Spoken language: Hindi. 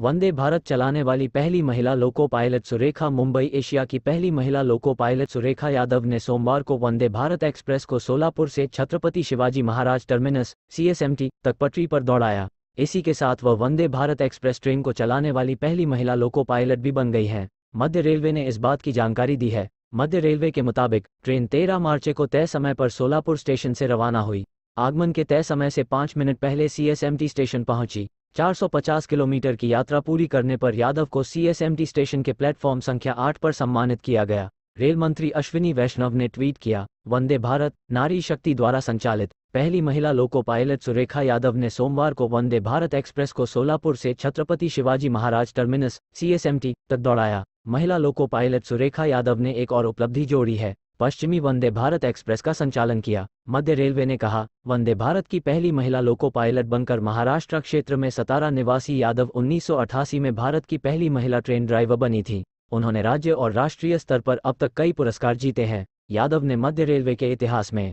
वंदे भारत चलाने वाली पहली महिला loco pilot Surekha Mumbai Asia की पहली महिला लोको पायलट सुरेखा यादव ने सोमवार को वंदे भारत एक्सप्रेस को सोलापुर से छत्रपति शिवाजी महाराज टर्मिनस सीएसएमटी तक पटरी पर दौड़ाया इसी के साथ वह वंदे भारत एक्सप्रेस ट्रेन को चलाने वाली पहली महिला लोको पायलट भी बन गई है मध्य रेलवे ने इस बात की जानकारी दी है मध्य रेलवे के मुताबिक ट्रेन तेरह मार्च को तय समय पर सोलापुर स्टेशन से रवाना हुई आगमन के तय समय से पाँच मिनट पहले सीएसएमटी स्टेशन पहुंची 450 किलोमीटर की यात्रा पूरी करने पर यादव को सीएसएमटी स्टेशन के प्लेटफॉर्म संख्या 8 पर सम्मानित किया गया रेल मंत्री अश्विनी वैष्णव ने ट्वीट किया वंदे भारत नारी शक्ति द्वारा संचालित पहली महिला लोको पायलट सुरेखा यादव ने सोमवार को वंदे भारत एक्सप्रेस को सोलापुर से छत्रपति शिवाजी महाराज टर्मिनस सीएसएमटी तक दौड़ाया महिला लोको पायलट सुरेखा यादव ने एक और उपलब्धि जोड़ी है पश्चिमी वंदे भारत एक्सप्रेस का संचालन किया मध्य रेलवे ने कहा वंदे भारत की पहली महिला लोको पायलट बनकर महाराष्ट्र क्षेत्र में सतारा निवासी यादव 1988 में भारत की पहली महिला ट्रेन ड्राइवर बनी थी उन्होंने राज्य और राष्ट्रीय स्तर पर अब तक कई पुरस्कार जीते हैं यादव ने मध्य रेलवे के इतिहास में